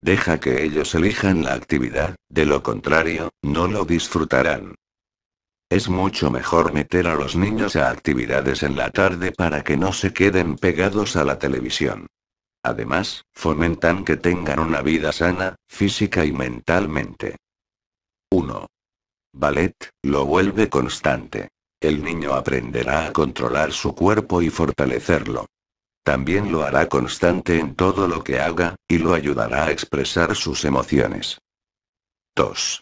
Deja que ellos elijan la actividad, de lo contrario, no lo disfrutarán. Es mucho mejor meter a los niños a actividades en la tarde para que no se queden pegados a la televisión. Además, fomentan que tengan una vida sana, física y mentalmente. 1. Ballet, lo vuelve constante. El niño aprenderá a controlar su cuerpo y fortalecerlo. También lo hará constante en todo lo que haga, y lo ayudará a expresar sus emociones. 2.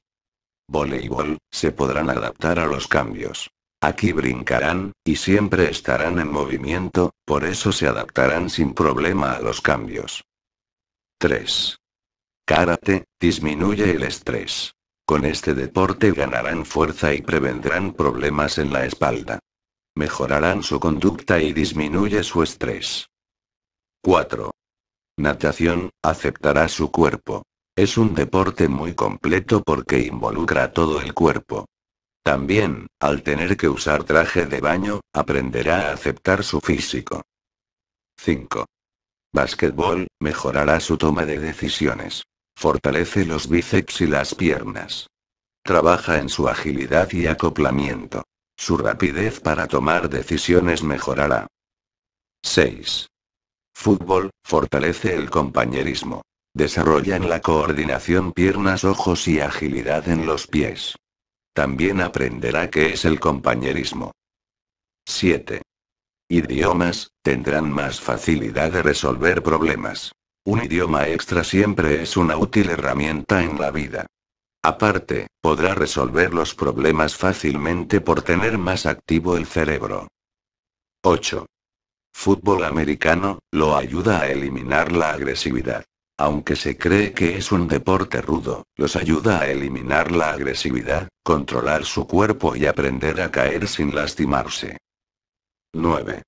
Voleibol, se podrán adaptar a los cambios. Aquí brincarán, y siempre estarán en movimiento, por eso se adaptarán sin problema a los cambios. 3. Karate, disminuye el estrés. Con este deporte ganarán fuerza y prevendrán problemas en la espalda. Mejorarán su conducta y disminuye su estrés. 4. Natación, aceptará su cuerpo. Es un deporte muy completo porque involucra todo el cuerpo. También, al tener que usar traje de baño, aprenderá a aceptar su físico. 5. Básquetbol, mejorará su toma de decisiones. Fortalece los bíceps y las piernas. Trabaja en su agilidad y acoplamiento. Su rapidez para tomar decisiones mejorará. 6. Fútbol, fortalece el compañerismo. Desarrolla en la coordinación piernas, ojos y agilidad en los pies. También aprenderá qué es el compañerismo. 7. Idiomas, tendrán más facilidad de resolver problemas. Un idioma extra siempre es una útil herramienta en la vida. Aparte, podrá resolver los problemas fácilmente por tener más activo el cerebro. 8 fútbol americano, lo ayuda a eliminar la agresividad. Aunque se cree que es un deporte rudo, los ayuda a eliminar la agresividad, controlar su cuerpo y aprender a caer sin lastimarse. 9.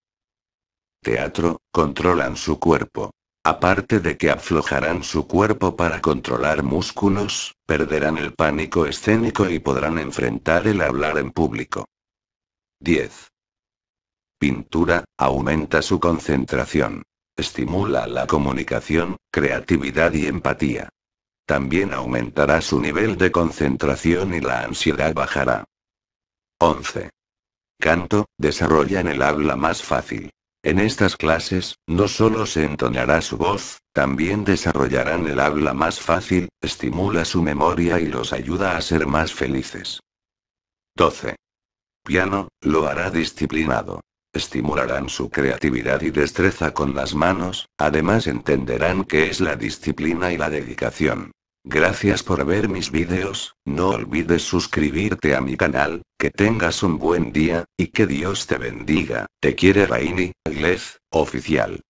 Teatro, controlan su cuerpo. Aparte de que aflojarán su cuerpo para controlar músculos, perderán el pánico escénico y podrán enfrentar el hablar en público. 10 pintura, aumenta su concentración. Estimula la comunicación, creatividad y empatía. También aumentará su nivel de concentración y la ansiedad bajará. 11. Canto, desarrollan el habla más fácil. En estas clases, no solo se entonará su voz, también desarrollarán el habla más fácil, estimula su memoria y los ayuda a ser más felices. 12. Piano, lo hará disciplinado. Estimularán su creatividad y destreza con las manos, además entenderán qué es la disciplina y la dedicación. Gracias por ver mis videos. no olvides suscribirte a mi canal, que tengas un buen día, y que Dios te bendiga, te quiere Raini, inglés oficial.